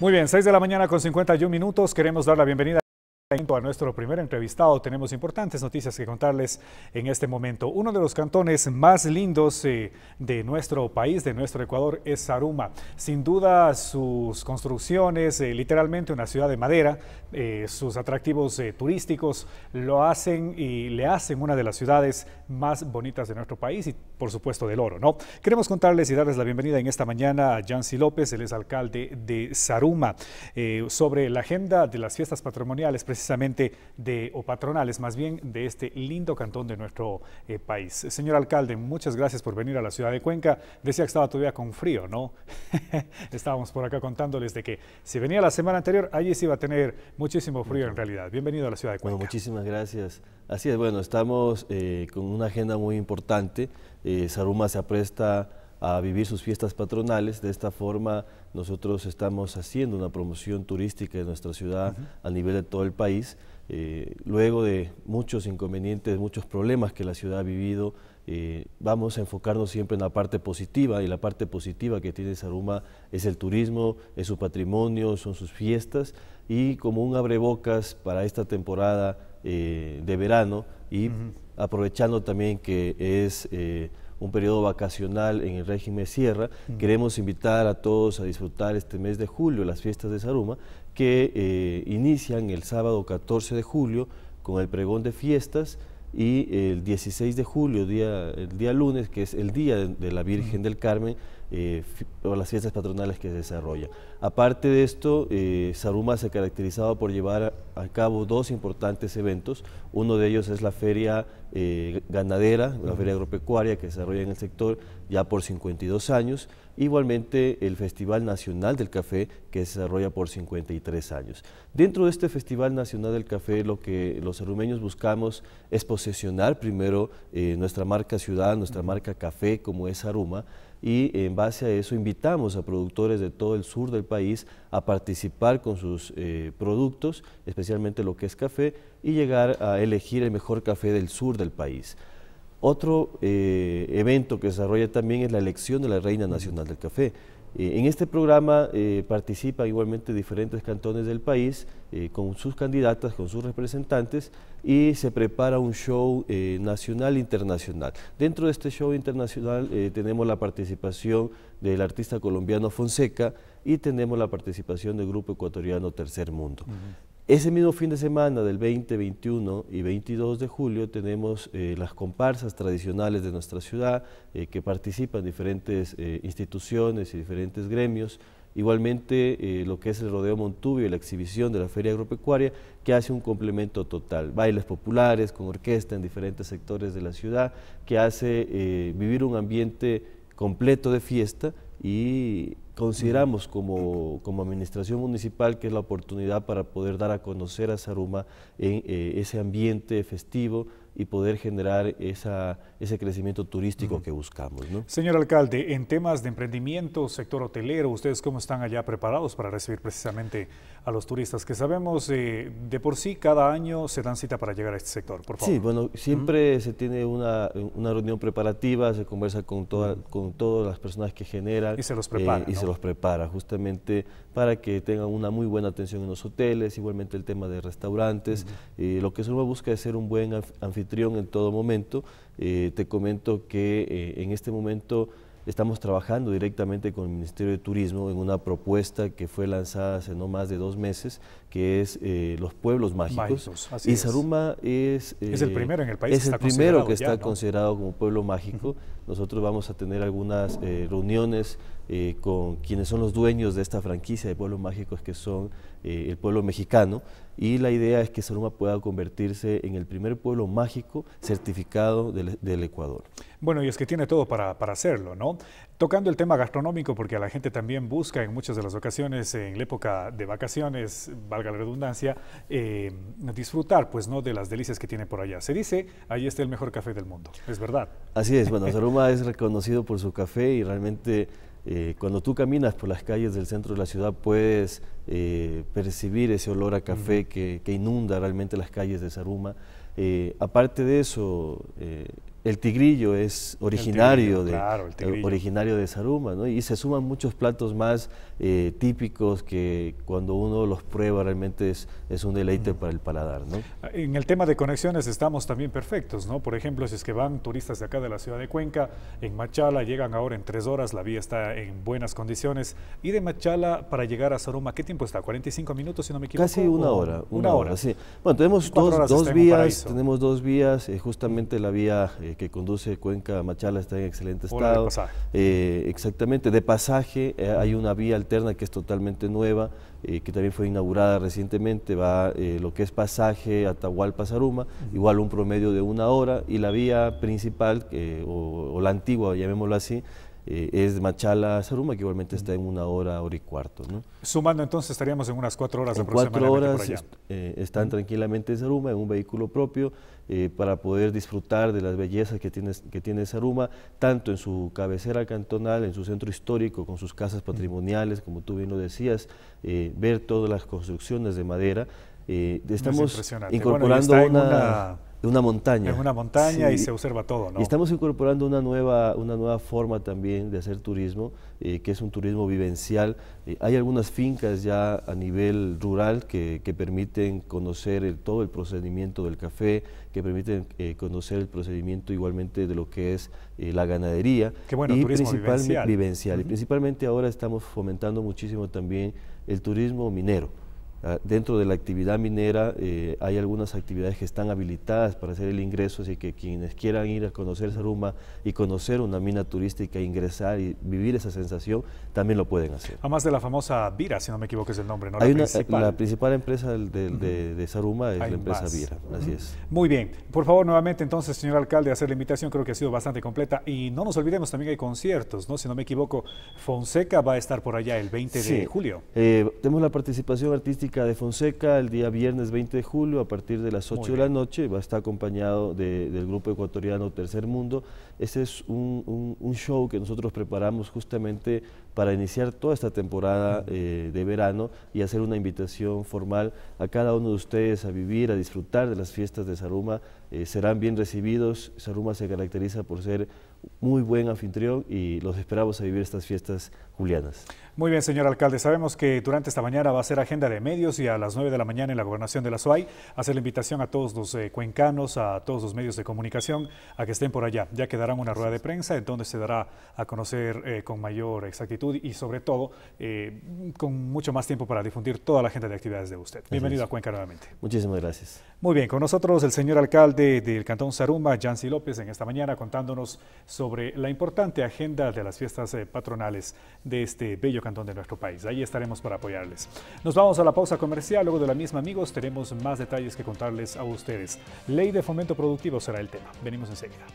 Muy bien, 6 de la mañana con 51 minutos. Queremos dar la bienvenida a nuestro primer entrevistado. Tenemos importantes noticias que contarles en este momento. Uno de los cantones más lindos eh, de nuestro país, de nuestro Ecuador, es Saruma. Sin duda, sus construcciones, eh, literalmente una ciudad de madera, eh, sus atractivos turísticos, lo hacen y le hacen una de las ciudades más bonitas de nuestro país por supuesto, del oro, ¿no? Queremos contarles y darles la bienvenida en esta mañana a Jancy López, él es alcalde de Saruma, eh, sobre la agenda de las fiestas patrimoniales, precisamente de, o patronales, más bien, de este lindo cantón de nuestro eh, país. Señor alcalde, muchas gracias por venir a la ciudad de Cuenca. Decía que estaba todavía con frío, ¿no? Estábamos por acá contándoles de que si venía la semana anterior, allí se iba a tener muchísimo frío en realidad. Bienvenido a la ciudad de Cuenca. Bueno, muchísimas gracias. Así es, bueno, estamos eh, con una agenda muy importante eh, Saruma se apresta a vivir sus fiestas patronales. De esta forma nosotros estamos haciendo una promoción turística de nuestra ciudad a nivel de todo el país. Eh, luego de muchos inconvenientes, muchos problemas que la ciudad ha vivido, eh, vamos a enfocarnos siempre en la parte positiva y la parte positiva que tiene Saruma es el turismo, es su patrimonio, son sus fiestas y como un abrebocas para esta temporada eh, de verano y aprovechando también que es eh, un periodo vacacional en el régimen Sierra, queremos invitar a todos a disfrutar este mes de julio, las fiestas de Saruma, que eh, inician el sábado 14 de julio con el pregón de fiestas y el 16 de julio, día, el día lunes, que es el Día de, la Virgen del Carmen, eh, o las fiestas patronales que se desarrollan. Aparte de esto, eh, Saruma se ha caracterizado por llevar a cabo dos importantes eventos. Uno de ellos es la feria eh, ganadera, la feria agropecuaria que se desarrolla en el sector ya por 52 años. Igualmente el Festival Nacional del Café que se desarrolla por 53 años. Dentro de este Festival Nacional del Café lo que los arumeños buscamos es posesionar primero eh, nuestra marca ciudad, nuestra marca café como es Saruma, y en base a eso invitamos a productores de todo el sur del país a participar con sus eh, productos, especialmente lo que es café, y llegar a elegir el mejor café del sur del país. Otro eh, evento que desarrolla también es la elección de la Reina Nacional del Café. Eh, en este programa eh, participan igualmente diferentes cantones del país eh, con sus candidatas, con sus representantes y se prepara un show nacional internacional. Dentro de este show internacional tenemos la participación del artista colombiano Fonseca y tenemos la participación del grupo ecuatoriano Tercer Mundo. Ese mismo fin de semana del 20, 21 y 22 de julio tenemos eh, las comparsas tradicionales de nuestra ciudad eh, que participan diferentes eh, instituciones y diferentes gremios. Igualmente lo que es el rodeo Montubio y la exhibición de la feria agropecuaria que hace un complemento total. Bailes populares con orquesta en diferentes sectores de la ciudad que hace vivir un ambiente completo de fiesta y Consideramos como, administración municipal que es la oportunidad para poder dar a conocer a Saruma en eh, eh, ese ambiente festivo, y poder generar esa, ese crecimiento turístico que buscamos. Señor alcalde, en temas de emprendimiento, sector hotelero, ¿ustedes cómo están allá preparados para recibir precisamente a los turistas? Que sabemos eh, de por sí cada año se dan cita para llegar a este sector, por favor. Sí, bueno, siempre se tiene una, reunión preparativa, se conversa con, con todas las personas que generan. Y se los eh, prepara. y se los prepara justamente para que tengan una muy buena atención en los hoteles, igualmente el tema de restaurantes. Eh, lo que se busca es ser un buen anfitrión en todo momento. Eh, te comento que eh, en este momento estamos trabajando directamente con el Ministerio de Turismo en una propuesta que fue lanzada hace no más de dos meses, que es eh, los pueblos mágicos. y Saruma eh, es... el primero en el país. primero que está considerado como pueblo mágico. Nosotros vamos a tener algunas eh, reuniones con quienes son los dueños de esta franquicia de pueblos mágicos, que son el pueblo mexicano. Y la idea es que Saruma pueda convertirse en el primer pueblo mágico certificado del, Ecuador. Bueno, y es que tiene todo para, hacerlo, ¿no? Tocando el tema gastronómico, porque la gente también busca en muchas de las ocasiones, en la época de vacaciones, valga la redundancia, eh, disfrutar pues, ¿no? de las delicias que tiene por allá. Se dice, ahí está el mejor café del mundo, es verdad. Así es, bueno, Saruma es reconocido por su café y realmente eh, cuando tú caminas por las calles del centro de la ciudad puedes eh, percibir ese olor a café que, que, inunda realmente las calles de Zaruma. aparte de eso, el tigrillo es originario, de, originario de Saruma, ¿no? y se suman muchos platos más eh, típicos que cuando uno los prueba realmente es, es un deleite para el paladar. ¿no? En el tema de conexiones estamos también perfectos, ¿no? por ejemplo, si es que van turistas de acá de la ciudad de Cuenca, en Machala llegan ahora en tres horas, la vía está en buenas condiciones, y de Machala para llegar a Saruma, ¿qué tiempo está? ¿45 minutos si no me equivoco? Casi una hora, una, hora. sí. Bueno, tenemos dos, vías, tenemos dos vías, eh, justamente la vía... Eh, que conduce Cuenca Machala está en excelente estado. Pues, ah. eh, exactamente, de pasaje eh, hay una vía alterna que es totalmente nueva, que también fue inaugurada recientemente, va lo que es pasaje a saruma igual un promedio de una hora, y la vía principal, o, o la antigua, llamémoslo así, eh, es Machala Saruma, que igualmente está en una hora, hora y cuarto. ¿no? Sumando entonces estaríamos en unas cuatro horas en aproximadamente. Cuatro horas eh, están tranquilamente en Saruma, en un vehículo propio, eh, para poder disfrutar de las bellezas que tiene, que tiene Saruma, tanto en su cabecera cantonal, en su centro histórico, con sus casas patrimoniales, como tú bien lo decías, eh, ver todas las construcciones de madera. estamos incorporando una una montaña. Es una montaña y se observa todo, ¿no? Y estamos incorporando una nueva, una nueva forma también de hacer turismo, eh, que es un turismo vivencial. Eh, hay algunas fincas ya a nivel rural que, permiten conocer el, todo el procedimiento del café, que permiten eh, conocer el procedimiento igualmente de lo que es la ganadería. Qué bueno, turismo vivencial. Y principalmente ahora estamos fomentando muchísimo también el turismo minero. Ah, dentro de la actividad minera eh, hay algunas actividades que están habilitadas para hacer el ingreso, así que quienes quieran ir a conocer Saruma y conocer una mina turística, e ingresar y vivir esa sensación, también lo pueden hacer. Además de la famosa Vira, si no me equivoco es el nombre, ¿no? La, principal. empresa de, Saruma es la empresa Vira, así es. Muy bien, por favor nuevamente entonces, señor alcalde, hacer la invitación, creo que ha sido bastante completa y no nos olvidemos también hay conciertos, ¿no? Si no me equivoco, Fonseca va a estar por allá el 20 de julio. Eh, tenemos la participación artística de Fonseca el día viernes 20 de julio a partir de las 8 de la noche. Va a estar acompañado del grupo ecuatoriano Tercer Mundo. Ese es un, show que nosotros preparamos justamente para iniciar toda esta temporada eh, de verano y hacer una invitación formal a cada uno de ustedes a vivir, a disfrutar de las fiestas de Saruma. Eh, serán bien recibidos. Saruma se caracteriza por ser muy buen anfitrión y los esperamos a vivir estas fiestas julianas. Muy bien, señor alcalde. Sabemos que durante esta mañana va a ser agenda de medios y a las 9 de la mañana en la gobernación de la Suay hacer la invitación a todos los eh, cuencanos, a todos los medios de comunicación, a que estén por allá. Ya quedarán una rueda de prensa en donde se dará a conocer eh, con mayor exactitud y sobre todo eh, con mucho más tiempo para difundir toda la agenda de actividades de usted. Bienvenido a Cuenca nuevamente. Muchísimas gracias. Muy bien, con nosotros el señor alcalde del Cantón Zarumba, Jancy López, en esta mañana contándonos sobre la importante agenda de las fiestas eh, patronales de este bello cantón de nuestro país. Ahí estaremos para apoyarles. Nos vamos a la pausa comercial. Luego de la misma, amigos, tenemos más detalles que contarles a ustedes. Ley de fomento productivo será el tema. Venimos enseguida.